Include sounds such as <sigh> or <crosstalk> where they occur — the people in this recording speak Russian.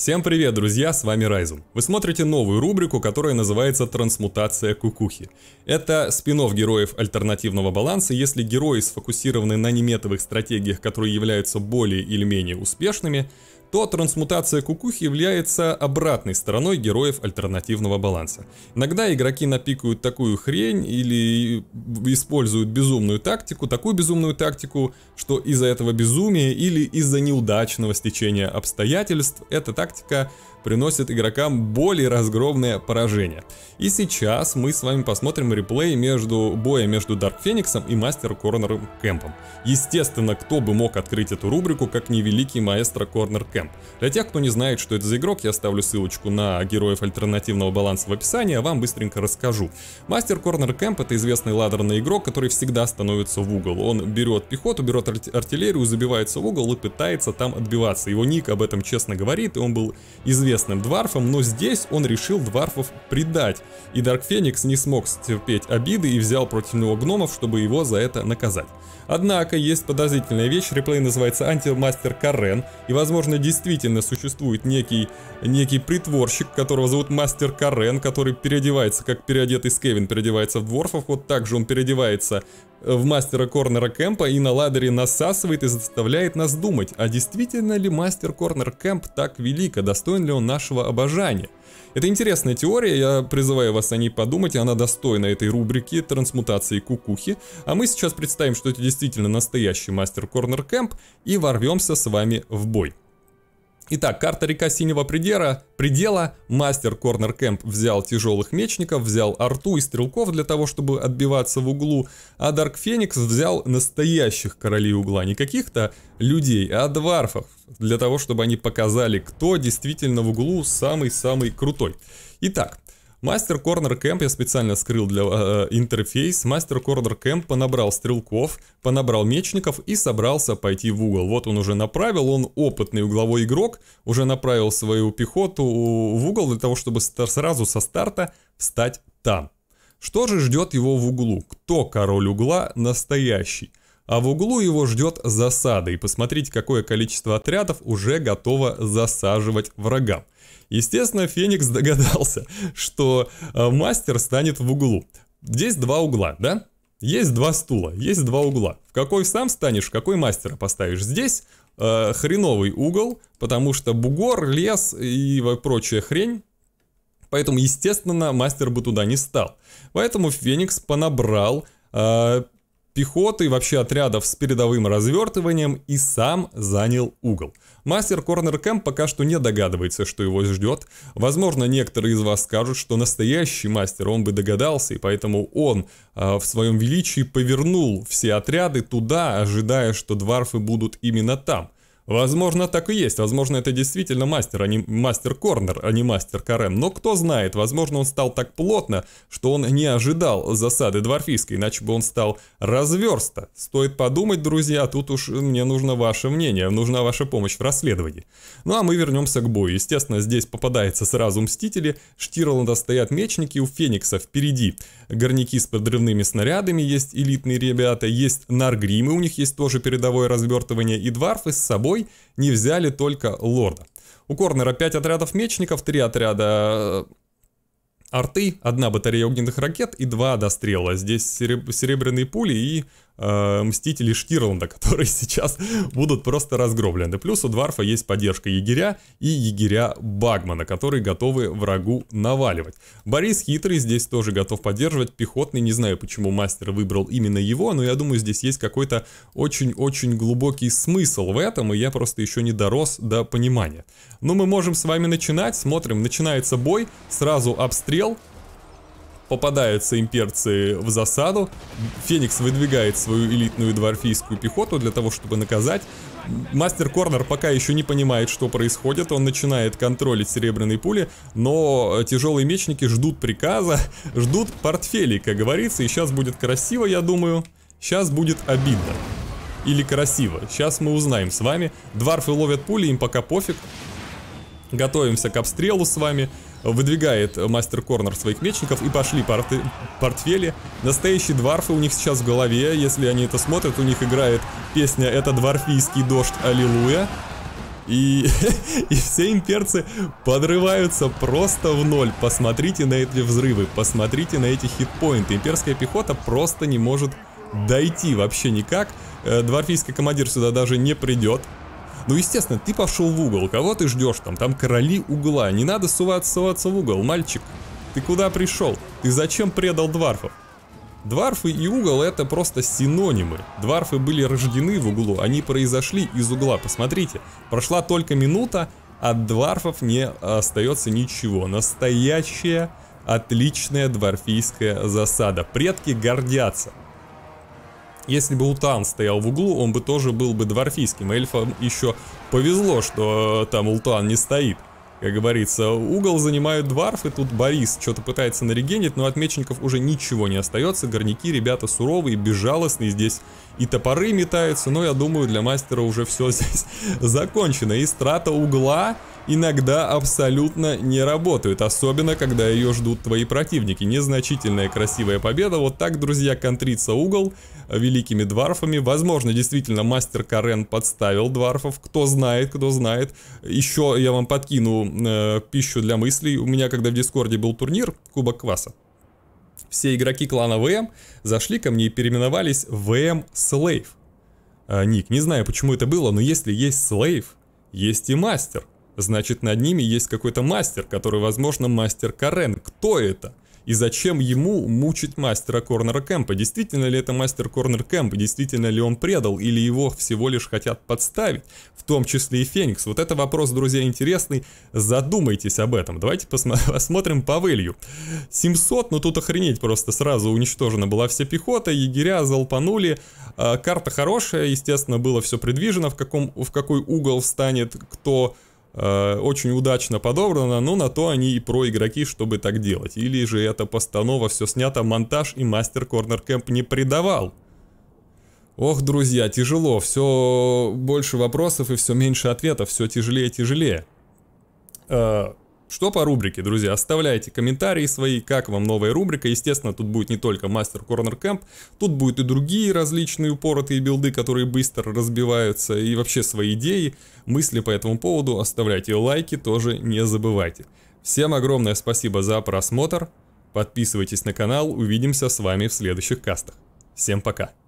Всем привет, друзья, с вами Райзум. Вы смотрите новую рубрику, которая называется «Трансмутация кукухи». Это спин героев альтернативного баланса. Если герои сфокусированы на неметовых стратегиях, которые являются более или менее успешными, то трансмутация кукухи является обратной стороной героев альтернативного баланса. Иногда игроки напикают такую хрень или используют безумную тактику, такую безумную тактику, что из-за этого безумия или из-за неудачного стечения обстоятельств эта тактика приносят игрокам более разгромное поражение. И сейчас мы с вами посмотрим реплей между боя между Дарк Фениксом и Мастер Корнером Кэмпом. Естественно, кто бы мог открыть эту рубрику, как не великий маэстро Корнер Кэмп. Для тех, кто не знает, что это за игрок, я оставлю ссылочку на героев альтернативного баланса в описании, а вам быстренько расскажу. Мастер Корнер Кэмп это известный ладерный игрок, который всегда становится в угол. Он берет пехоту, берет артиллерию, забивается в угол и пытается там отбиваться. Его ник об этом честно говорит, и он был известен известным дварфом, но здесь он решил дварфов предать. И Дарк Феникс не смог стерпеть обиды и взял против него гномов, чтобы его за это наказать. Однако есть подозрительная вещь, реплей называется Антимастер Карен, и возможно действительно существует некий, некий притворщик, которого зовут Мастер Карен, который переодевается, как переодетый Скевин переодевается в дворфов, вот так же он переодевается в мастера корнера кэмпа и на ладере насасывает и заставляет нас думать, а действительно ли мастер корнер кэмп так велик, а достоин ли он нашего обожания? Это интересная теория, я призываю вас о ней подумать, она достойна этой рубрики трансмутации кукухи, а мы сейчас представим, что это действительно настоящий мастер корнер кэмп и ворвемся с вами в бой. Итак, карта река Синего предела, предела. Мастер Корнер Кэмп взял тяжелых мечников, взял арту и стрелков для того, чтобы отбиваться в углу, а Дарк Феникс взял настоящих королей угла, не каких-то людей, а дварфов, для того, чтобы они показали, кто действительно в углу самый-самый крутой. Итак, Мастер Корнер Кэмп я специально скрыл для э, интерфейс. Мастер Корнер Кэмп понабрал стрелков, понабрал мечников и собрался пойти в угол. Вот он уже направил, он опытный угловой игрок, уже направил свою пехоту в угол для того, чтобы сразу со старта встать там. Что же ждет его в углу? Кто король угла настоящий? а в углу его ждет засада, и посмотрите, какое количество отрядов уже готово засаживать врагам. Естественно, Феникс догадался, что э, мастер станет в углу. Здесь два угла, да? Есть два стула, есть два угла. В какой сам станешь, в какой мастера поставишь? Здесь э, хреновый угол, потому что бугор, лес и прочая хрень. Поэтому, естественно, мастер бы туда не стал. Поэтому Феникс понабрал э, пехоты, вообще отрядов с передовым развертыванием и сам занял угол. Мастер Корнер Кэмп пока что не догадывается, что его ждет. Возможно, некоторые из вас скажут, что настоящий мастер, он бы догадался, и поэтому он э, в своем величии повернул все отряды туда, ожидая, что дварфы будут именно там – Возможно, так и есть. Возможно, это действительно мастер, а не мастер Корнер, а не мастер Карен. Но кто знает, возможно, он стал так плотно, что он не ожидал засады дворфийской, иначе бы он стал разверста. Стоит подумать, друзья, тут уж мне нужно ваше мнение, нужна ваша помощь в расследовании. Ну а мы вернемся к бою. Естественно, здесь попадается сразу Мстители, Штирланда стоят мечники, у Феникса впереди горняки с подрывными снарядами, есть элитные ребята, есть наргримы, у них есть тоже передовое развертывание, и дварфы с собой бой не взяли только лорда. У Корнера 5 отрядов мечников, 3 отряда э, арты, одна батарея огненных ракет и два дострела. Здесь сереб... серебряные пули и э, Мстители Штирланда, <laughs> которые сейчас будут просто разгромлены. Плюс у Дварфа есть поддержка егеря и егеря Багмана, которые готовы врагу наваливать. Борис Хитрый здесь тоже готов поддерживать. Пехотный, не знаю, почему мастер выбрал именно его, но я думаю, здесь есть какой-то очень-очень глубокий смысл в этом, и я просто еще не дорос до понимания. Но ну, мы можем с вами начинать. Смотрим, начинается бой, сразу обстрел, попадаются имперцы в засаду, Феникс выдвигает свою элитную дворфийскую пехоту для того, чтобы наказать. Мастер Корнер пока еще не понимает, что происходит, он начинает контролить серебряные пули, но тяжелые мечники ждут приказа, <laughs> ждут портфелей, как говорится, и сейчас будет красиво, я думаю, сейчас будет обидно. Или красиво. Сейчас мы узнаем с вами. Дварфы ловят пули, им пока пофиг. Готовимся к обстрелу с вами. Выдвигает мастер Корнер своих мечников. И пошли порты, портфели. Настоящие дворфы у них сейчас в голове. Если они это смотрят, у них играет песня «Это дворфийский дождь, аллилуйя». И, <laughs> и все имперцы подрываются просто в ноль. Посмотрите на эти взрывы, посмотрите на эти хитпоинты. Имперская пехота просто не может дойти вообще никак. Э, дворфийский командир сюда даже не придет. Ну, естественно, ты пошел в угол, кого ты ждешь там? Там короли угла, не надо суваться, в угол, мальчик. Ты куда пришел? Ты зачем предал дварфов? Дварфы и угол это просто синонимы. Дварфы были рождены в углу, они произошли из угла. Посмотрите, прошла только минута, от дварфов не остается ничего. Настоящая, отличная дварфийская засада. Предки гордятся. Если бы Утан стоял в углу, он бы тоже был бы дворфийским. Эльфам еще повезло, что э, там Утан не стоит. Как говорится, угол занимают дворфы, тут Борис что-то пытается нарегенить, но от мечников уже ничего не остается. Горняки ребята суровые, безжалостные, здесь и топоры метаются, но я думаю, для мастера уже все <laughs> здесь закончено. И страта угла иногда абсолютно не работают, особенно когда ее ждут твои противники. Незначительная красивая победа, вот так, друзья, контрится угол великими дварфами. Возможно, действительно, мастер Карен подставил дварфов, кто знает, кто знает. Еще я вам подкину э, пищу для мыслей. У меня, когда в Дискорде был турнир Кубок Кваса, все игроки клана ВМ зашли ко мне и переименовались ВМ Слейв. А, Ник, не знаю, почему это было, но если есть слейв, есть и мастер. Значит, над ними есть какой-то мастер, который, возможно, мастер Карен. Кто это? И зачем ему мучить мастера Корнера Кэмпа? Действительно ли это мастер Корнер Кэмп? Действительно ли он предал? Или его всего лишь хотят подставить? В том числе и Феникс. Вот это вопрос, друзья, интересный. Задумайтесь об этом. Давайте <laughs> посмотрим по вылью. 700, ну тут охренеть просто сразу уничтожена была вся пехота. Егеря залпанули. А, карта хорошая, естественно, было все предвижено, в, каком, в какой угол встанет кто Э, очень удачно подобрано, но на то они и про игроки, чтобы так делать. Или же эта постанова все снято, монтаж и мастер Корнер Кэмп не предавал. Ох, друзья, тяжело, все больше вопросов и все меньше ответов, все тяжелее и тяжелее. Э, что по рубрике, друзья? Оставляйте комментарии свои, как вам новая рубрика. Естественно, тут будет не только мастер Корнер Кэмп, тут будут и другие различные упоротые билды, которые быстро разбиваются, и вообще свои идеи, мысли по этому поводу оставляйте. Лайки тоже не забывайте. Всем огромное спасибо за просмотр, подписывайтесь на канал, увидимся с вами в следующих кастах. Всем пока!